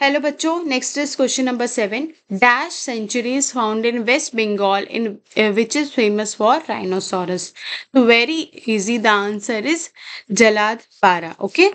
hello बच्चों next is question number seven dash sanctuaries found in West Bengal in which is famous for rhinoceros very easy the answer is Jaldapara okay